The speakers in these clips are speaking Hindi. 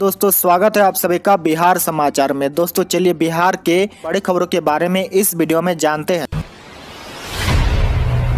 दोस्तों स्वागत है आप सभी का बिहार समाचार में दोस्तों चलिए बिहार के बड़ी खबरों के बारे में इस वीडियो में जानते हैं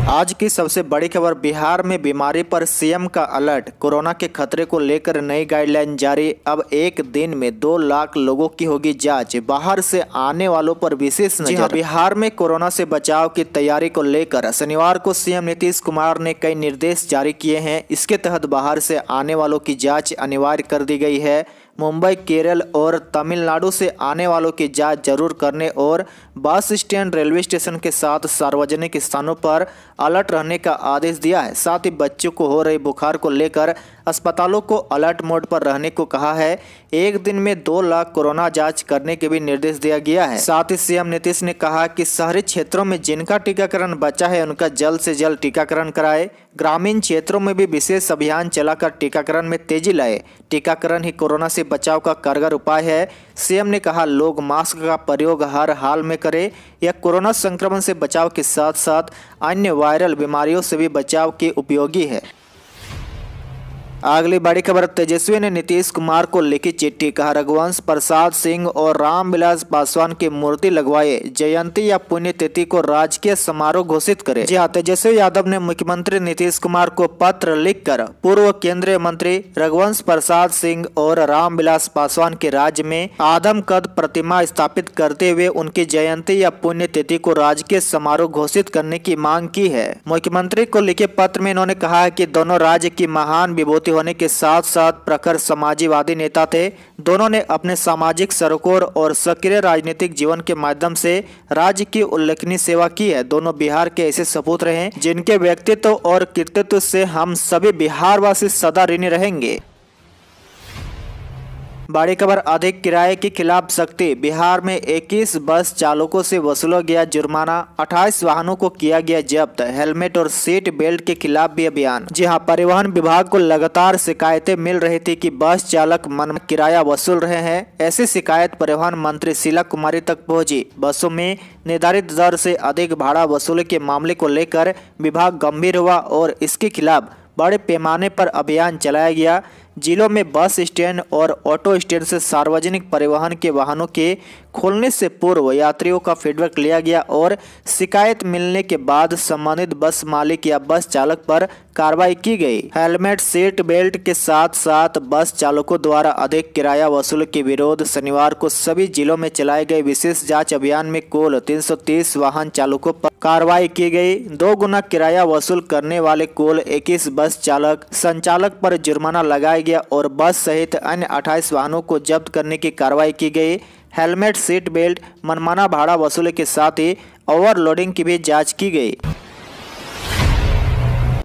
आज की सबसे बड़ी खबर बिहार में बीमारी पर सीएम का अलर्ट कोरोना के खतरे को लेकर नई गाइडलाइन जारी अब एक दिन में दो लाख लोगों की होगी जांच बाहर से आने वालों पर विशेष नजर हाँ, बिहार में कोरोना से बचाव की तैयारी को लेकर शनिवार को सीएम नीतीश कुमार ने कई निर्देश जारी किए हैं इसके तहत बाहर से आने वालों की जाँच अनिवार्य कर दी गई है मुंबई केरल और तमिलनाडु से आने वालों की जांच जरूर करने और बस स्टैंड रेलवे स्टेशन के साथ सार्वजनिक स्थानों पर अलर्ट रहने का आदेश दिया है साथ ही बच्चों को हो रहे बुखार को लेकर अस्पतालों को अलर्ट मोड पर रहने को कहा है एक दिन में दो लाख कोरोना जांच करने के भी निर्देश दिया गया है साथ ही सीएम नीतीश ने कहा कि शहरी क्षेत्रों में जिनका टीकाकरण बचा है उनका जल्द से जल्द टीकाकरण कराए ग्रामीण क्षेत्रों में भी विशेष अभियान चलाकर टीकाकरण में तेजी लाए टीकाकरण ही कोरोना से से बचाव का कारगर उपाय है सीएम ने कहा लोग मास्क का प्रयोग हर हाल में करें यह कोरोना संक्रमण से बचाव के साथ साथ अन्य वायरल बीमारियों से भी बचाव के उपयोगी है अगली बड़ी खबर तेजस्वी ने नीतीश कुमार को लिखी चिट्ठी कहा रघुवंश प्रसाद सिंह और रामविलास पासवान की मूर्ति लगवाए जयंती या पुण्यतिथि को राजकीय समारोह घोषित करें जी हाँ, तेजस्वी यादव ने मुख्यमंत्री नीतीश कुमार को पत्र लिखकर पूर्व केंद्रीय मंत्री रघुवंश प्रसाद सिंह और रामविलास पासवान के राज्य में आदम कद प्रतिमा स्थापित करते हुए उनकी जयंती या पुण्यतिथि को राजकीय समारोह घोषित करने की मांग की है मुख्यमंत्री को लिखे पत्र में इन्होंने कहा की दोनों राज्य की महान विभूति होने के साथ साथ प्रखर समाजवादी नेता थे दोनों ने अपने सामाजिक सरोकोर और सक्रिय राजनीतिक जीवन के माध्यम से राज्य की उल्लेखनीय सेवा की है दोनों बिहार के ऐसे सपूत रहे जिनके व्यक्तित्व और कृतित्व से हम सभी बिहारवासी सदा ऋणी रहेंगे बड़ी खबर अधिक किराए के खिलाफ सख्ती बिहार में 21 बस चालकों से वसूला गया जुर्माना 28 वाहनों को किया गया जब्त हेलमेट और सीट बेल्ट के खिलाफ भी अभियान जी हां परिवहन विभाग को लगातार शिकायतें मिल रही थी कि बस चालक मन किराया वसूल रहे हैं ऐसी शिकायत परिवहन मंत्री शीला कुमारी तक पहुंची बसों में निर्धारित दर से अधिक भाड़ा वसूली के मामले को लेकर विभाग गंभीर हुआ और इसके खिलाफ बड़े पैमाने पर अभियान चलाया गया जिलों में बस स्टैंड और ऑटो स्टैंड से सार्वजनिक परिवहन के वाहनों के खोलने से पूर्व यात्रियों का फीडबैक लिया गया और शिकायत मिलने के बाद संबंधित बस मालिक या बस चालक पर कार्रवाई की गई हेलमेट सीट बेल्ट के साथ साथ बस चालकों द्वारा अधिक किराया वसूल के विरोध शनिवार को सभी जिलों में चलाए गए विशेष जाँच अभियान में कुल तीन वाहन चालकों पर कार्रवाई की गई दो गुना किराया वसूल करने वाले कुल 21 बस चालक संचालक पर जुर्माना लगाया गया और बस सहित अन्य 28 वाहनों को जब्त करने की कार्रवाई की गई हेलमेट सीट बेल्ट मनमाना भाड़ा वसूली के साथ ही ओवरलोडिंग की भी जांच की गई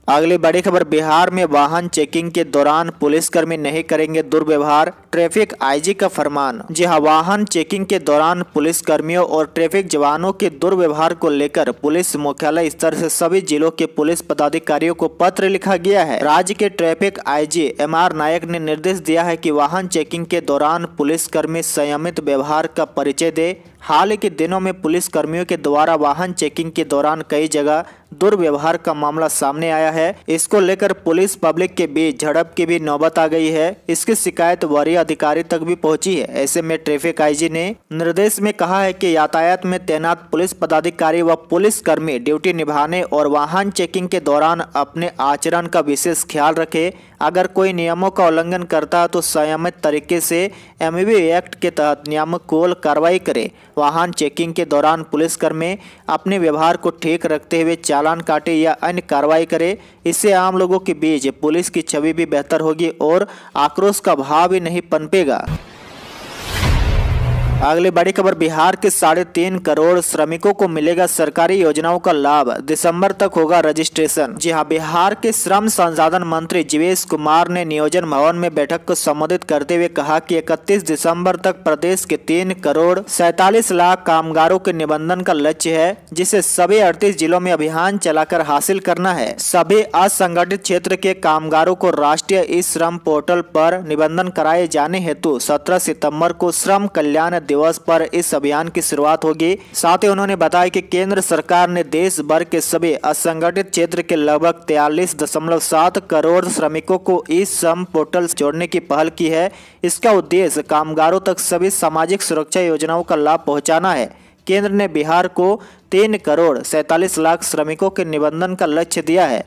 अगली बड़ी खबर बिहार में वाहन चेकिंग के दौरान पुलिसकर्मी नहीं करेंगे दुर्व्यवहार ट्रैफिक आईजी का फरमान जी हाँ वाहन चेकिंग के दौरान पुलिसकर्मियों और ट्रैफिक जवानों के दुर्व्यवहार को लेकर पुलिस मुख्यालय स्तर से सभी जिलों के पुलिस पदाधिकारियों को पत्र लिखा गया है राज्य के traffic IG M R Nayak ने निर्देश दिया है की वाहन चेकिंग के दौरान कर्मी संयमित व्यवहार का परिचय दे हाल के दिनों में पुलिस कर्मियों के द्वारा वाहन चेकिंग के दौरान कई जगह दुर्व्यवहार का मामला सामने आया है इसको लेकर पुलिस पब्लिक के बीच झड़प की भी नौबत आ गई है इसकी शिकायत वरीय अधिकारी तक भी पहुंची है ऐसे में ट्रैफिक आईजी ने निर्देश में कहा है कि यातायात में तैनात पुलिस पदाधिकारी व पुलिस कर्मी ड्यूटी निभाने और वाहन चेकिंग के दौरान अपने आचरण का विशेष ख्याल रखे अगर कोई नियमों का उल्लंघन करता है तो संयमित तरीके से एम एक्ट के तहत नियामक कोल कार्रवाई करे वाहन चेकिंग के दौरान पुलिसकर्मी अपने व्यवहार को ठीक रखते हुए चालान काटे या अन्य कार्रवाई करे इससे आम लोगों के बीच पुलिस की छवि भी बेहतर होगी और आक्रोश का भाव भी नहीं पनपेगा अगली बड़ी खबर बिहार के साढ़े तीन करोड़ श्रमिकों को मिलेगा सरकारी योजनाओं का लाभ दिसंबर तक होगा रजिस्ट्रेशन जी हाँ बिहार के श्रम संसाधन मंत्री जीवेश कुमार ने नियोजन भवन में बैठक को संबोधित करते हुए कहा कि 31 दिसंबर तक प्रदेश के तीन करोड़ सैतालीस लाख कामगारों के निबंधन का लक्ष्य है जिसे सभी अड़तीस जिलों में अभियान चलाकर हासिल करना है सभी असंगठित क्षेत्र के कामगारों को राष्ट्रीय ई श्रम पोर्टल पर निबंधन कराए जाने हेतु सत्रह सितम्बर को श्रम कल्याण दिवस पर इस अभियान की शुरुआत होगी साथ ही उन्होंने बताया कि केंद्र सरकार ने देश भर के सभी असंगठित क्षेत्र के लगभग तैयलीस दशमलव सात करोड़ श्रमिकों को ई श्रम पोर्टल जोड़ने की पहल की है इसका उद्देश्य कामगारों तक सभी सामाजिक सुरक्षा योजनाओं का लाभ पहुँचाना है केंद्र ने बिहार को तीन करोड़ सैतालीस लाख श्रमिकों के निबंधन का लक्ष्य दिया है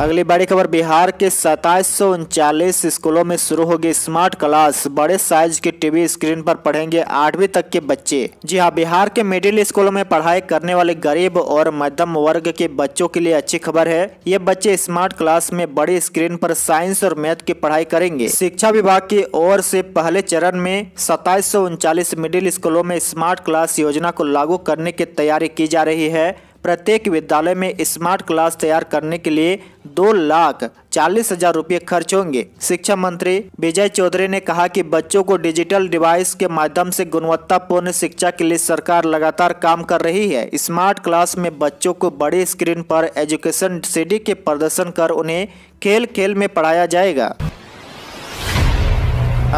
अगली बड़ी खबर बिहार के सताईस स्कूलों में शुरू होगी स्मार्ट क्लास बड़े साइज के टीवी स्क्रीन पर पढ़ेंगे आठवीं तक के बच्चे जी हाँ बिहार के मिडिल स्कूलों में पढ़ाई करने वाले गरीब और मध्यम वर्ग के बच्चों के लिए अच्छी खबर है ये बच्चे स्मार्ट क्लास में बड़ी स्क्रीन पर साइंस और मैथ की पढ़ाई करेंगे शिक्षा विभाग की ओर से पहले चरण में सताईस मिडिल स्कूलों में स्मार्ट क्लास योजना को लागू करने की तैयारी की जा रही है प्रत्येक विद्यालय में स्मार्ट क्लास तैयार करने के लिए दो लाख चालीस हजार रूपए खर्च होंगे शिक्षा मंत्री विजय चौधरी ने कहा कि बच्चों को डिजिटल डिवाइस के माध्यम से गुणवत्तापूर्ण शिक्षा के लिए सरकार लगातार काम कर रही है स्मार्ट क्लास में बच्चों को बड़ी स्क्रीन पर एजुकेशन सीडी के प्रदर्शन कर उन्हें खेल खेल में पढ़ाया जाएगा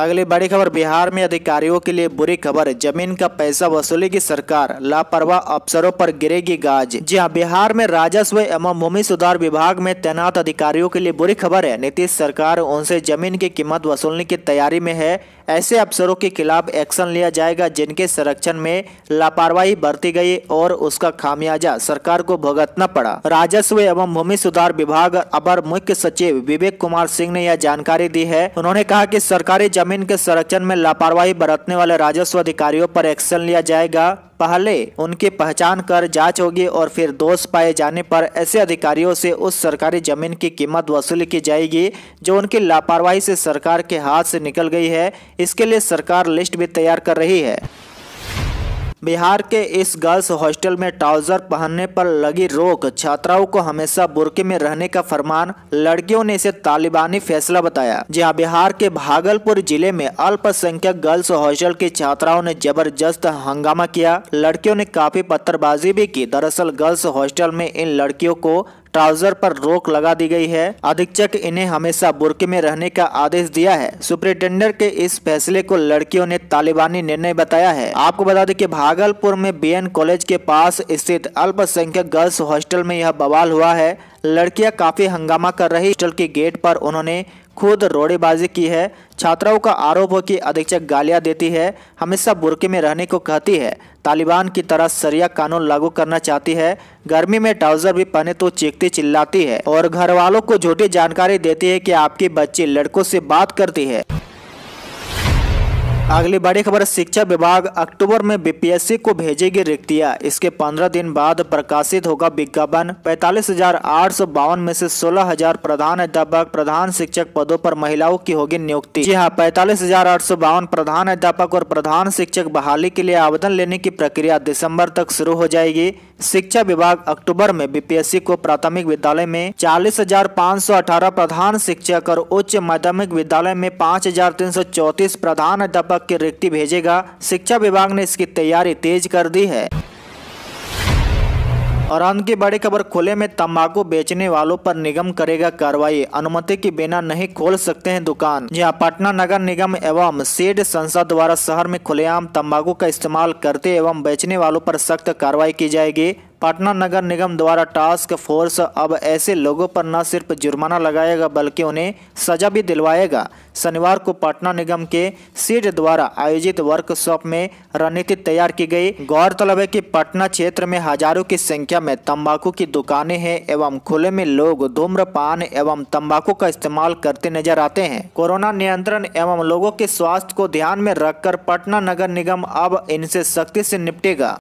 अगली बड़ी खबर बिहार में अधिकारियों के लिए बुरी खबर जमीन का पैसा वसूलेगी सरकार लापरवाह अफसरों पर गिरेगी गाज जी हाँ बिहार में राजस्व एवं भूमि सुधार विभाग में तैनात अधिकारियों के लिए बुरी खबर है नीतीश सरकार उनसे जमीन की कीमत वसूलने की तैयारी में है ऐसे अफसरों के खिलाफ एक्शन लिया जाएगा जिनके संरक्षण में लापरवाही बरती गई और उसका खामियाजा सरकार को भुगतना पड़ा राजस्व एवं भूमि सुधार विभाग अपर मुख्य सचिव विवेक कुमार सिंह ने यह जानकारी दी है उन्होंने कहा की सरकारी जमीन के संरक्षण में लापरवाही बरतने वाले राजस्व अधिकारियों पर एक्शन लिया जाएगा पहले उनकी पहचान कर जांच होगी और फिर दोष पाए जाने पर ऐसे अधिकारियों से उस सरकारी जमीन की कीमत वसूली की जाएगी जो उनकी लापरवाही से सरकार के हाथ से निकल गई है इसके लिए सरकार लिस्ट भी तैयार कर रही है बिहार के इस गर्ल्स हॉस्टल में ट्राउज़र पहनने पर लगी रोक छात्राओं को हमेशा बुरके में रहने का फरमान लड़कियों ने इसे तालिबानी फैसला बताया जहां बिहार के भागलपुर जिले में अल्पसंख्यक गर्ल्स हॉस्टल की छात्राओं ने जबरदस्त हंगामा किया लड़कियों ने काफी पत्थरबाजी भी की दरअसल गर्ल्स हॉस्टल में इन लड़कियों को ट्राउजर पर रोक लगा दी गई है अधीक्षक इन्हें हमेशा बुरके में रहने का आदेश दिया है सुप्रिंटेंडेंट के इस फैसले को लड़कियों ने तालिबानी निर्णय बताया है आपको बता दें कि भागलपुर में बीएन कॉलेज के पास स्थित अल्पसंख्यक गर्ल्स हॉस्टल में यह बवाल हुआ है लड़कियां काफी हंगामा कर रही हॉस्टल के गेट पर उन्होंने खुद रोड़ेबाजी की है छात्राओं का आरोप हो कि अधीक्षक गालियां देती है हमेशा बुरके में रहने को कहती है तालिबान की तरह सरिया कानून लागू करना चाहती है गर्मी में ट्राउजर भी पहने तो चीखती चिल्लाती है और घर वालों को झूठी जानकारी देती है कि आपकी बच्ची लड़कों से बात करती है अगली बड़ी खबर शिक्षा विभाग अक्टूबर में बीपीएससी को भेजेगी रिक्तियां इसके 15 दिन बाद प्रकाशित होगा विज्ञापन पैतालीस हजार आठ सौ बावन में से सोलह हजार प्रधान अध्यापक प्रधान शिक्षक पदों पर महिलाओं की होगी नियुक्ति जी हाँ पैतालीस हजार आठ सौ बावन प्रधान अध्यापक और प्रधान शिक्षक बहाली के लिए आवेदन लेने की प्रक्रिया दिसम्बर तक शुरू हो जाएगी शिक्षा विभाग अक्टूबर में बीपीएससी को प्राथमिक विद्यालय में चालीस हजार पाँच सौ अठारह प्रधान शिक्षक और उच्च माध्यमिक विद्यालय में पाँच हजार तीन सौ चौतीस प्रधान अध्यापक विभाग की रिक्ति भेजेगा शिक्षा विभाग ने इसकी तैयारी तेज कर दी है और अंत की बड़ी खबर खुले में तंबाकू बेचने वालों पर निगम करेगा कार्रवाई अनुमति के बिना नहीं खोल सकते हैं दुकान यहाँ पटना नगर निगम एवं सेड संस्था द्वारा शहर में खुलेआम तंबाकू का इस्तेमाल करते एवं बेचने वालों पर सख्त कार्रवाई की जाएगी पटना नगर निगम द्वारा टास्क फोर्स अब ऐसे लोगों पर न सिर्फ जुर्माना लगाएगा बल्कि उन्हें सजा भी दिलवाएगा शनिवार को पटना निगम के सीट द्वारा आयोजित वर्कशॉप में रणनीति तैयार की गई गौरतलब है कि पटना क्षेत्र में हजारों की संख्या में तंबाकू की दुकानें हैं एवं खुले में लोग धूम्रपान एवं तंबाकू का इस्तेमाल करते नजर आते हैं कोरोना नियंत्रण एवं लोगों के स्वास्थ्य को ध्यान में रखकर पटना नगर निगम अब इनसे सख्ती से निपटेगा